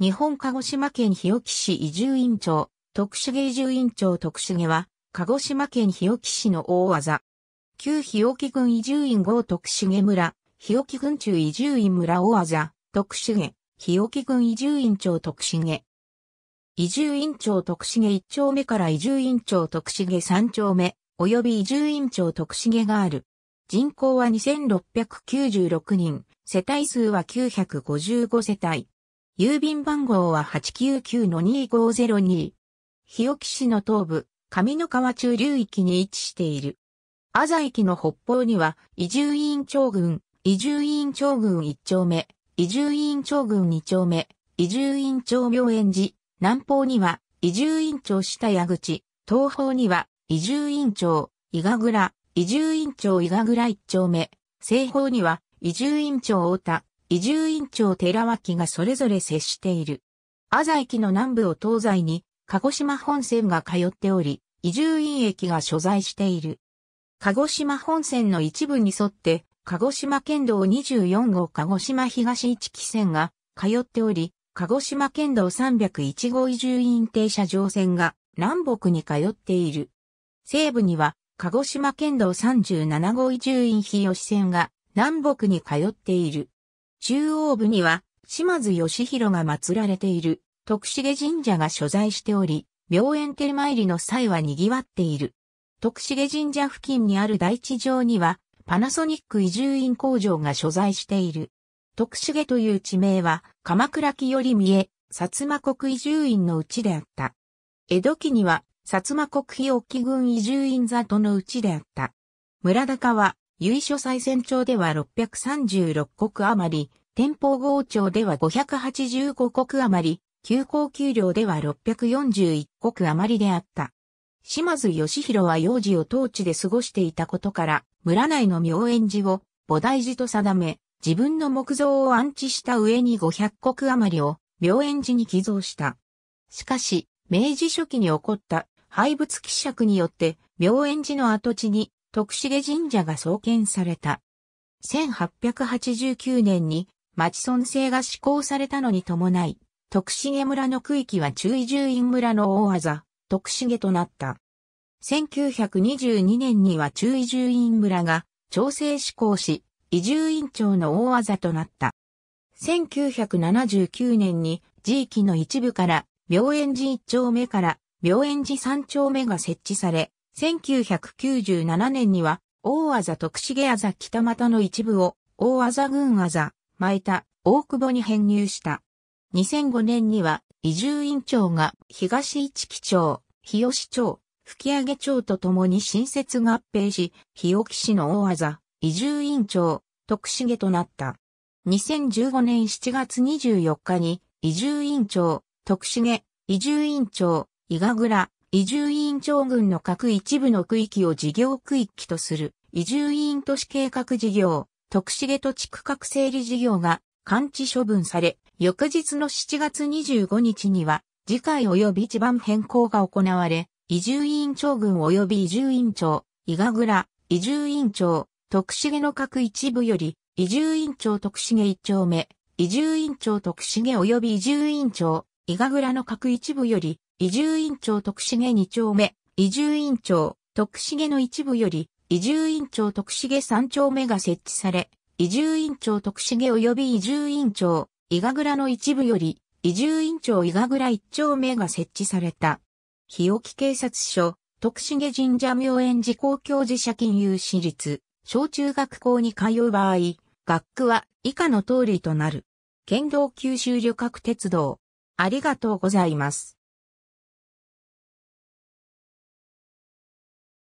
日本鹿児島県日置市移住院長、徳重移住院長徳重は、鹿児島県日置市の大技。旧日置郡移住院郷徳重村、日置郡中移住院村大技、徳重、日置郡移住院長徳重。移住院長徳重1丁目から移住院長徳重3丁目、及び移住院長徳重がある。人口は2696人、世帯数は955世帯。郵便番号は899-2502。日置市の東部、上野川中流域に位置している。安佐駅の北方には、移住院長郡、移住院長郡1丁目、移住院長郡2丁目、移住院長病園寺、南方には、移住院長下矢口、東方には、移住院長、伊賀倉、移住院長伊賀倉1丁目、西方には、移住院長太田、伊集院長寺脇がそれぞれ接している。安佐駅の南部を東西に、鹿児島本線が通っており、伊集院駅が所在している。鹿児島本線の一部に沿って、鹿児島県道24号鹿児島東一期線が通っており、鹿児島県道301号移住院停車場線が南北に通っている。西部には鹿児島県道37号移住院日吉線が南北に通っている。中央部には、島津義弘が祀られている、徳重神社が所在しており、病院手参りの際は賑わっている。徳重神社付近にある大地上には、パナソニック移住院工場が所在している。徳重という地名は、鎌倉木より見え、薩摩国移住院のうちであった。江戸期には、薩摩国日沖郡移住院里のうちであった。村高は、由緒最先町では636国余り、天保郷町では585国余り、旧高給料では641国余りであった。島津義弘は幼児を当地で過ごしていたことから、村内の妙園寺を菩提寺と定め、自分の木造を安置した上に500国余りを妙園寺に寄贈した。しかし、明治初期に起こった廃仏希釈によって、妙園寺の跡地に徳重神社が創建された。1889年に町村制が施行されたのに伴い、徳重村の区域は中移住院村の大技、徳重となった。1922年には中移住院村が調整施行し、移住院長の大技となった。1979年に地域の一部から、病園寺1丁目から病園寺3丁目が設置され、1997年には、大字徳重あざ北又の一部を、大字群あざ、前田、大久保に編入した。2005年には、移住院長が東市木町、日吉町、吹上町とともに新設合併し、日置市の大字、移住院長、徳重となった。2015年7月24日に、移住院長、徳重、移住院長、伊賀倉、移住院長群の各一部の区域を事業区域とする移住院都市計画事業、徳重土地区画整理事業が完治処分され、翌日の7月25日には、次回及び地盤変更が行われ、移住院長群及び移住院長、伊賀倉、移住院長、徳重の各一部より、移住院長徳重一丁目、移住院長徳重及び移住院長、伊賀倉の各一部より、移住院長徳重2丁目、移住院長徳重の一部より、移住院長徳重3丁目が設置され、移住院長徳重及び移住院長、伊賀倉の一部より、移住院長伊賀倉1丁目が設置された。日置警察署、徳重神社妙園寺公共寺社金融私立、小中学校に通う場合、学区は以下の通りとなる。県道九州旅客鉄道。ありがとうございます。